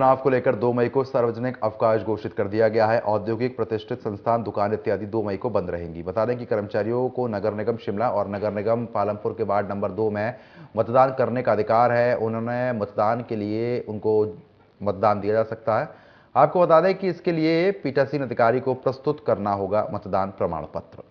चुनाव को लेकर 2 मई को सार्वजनिक अवकाश घोषित कर दिया गया है औद्योगिक प्रतिष्ठित संस्थान दुकान इत्यादि 2 मई को बंद रहेंगी बता दें कि कर्मचारियों को नगर निगम शिमला और नगर निगम पालमपुर के वार्ड नंबर दो में मतदान करने का अधिकार है उन्होंने मतदान के लिए उनको मतदान दिया जा सकता है आपको बता दें कि इसके लिए पीठासीन अधिकारी को प्रस्तुत करना होगा मतदान प्रमाण पत्र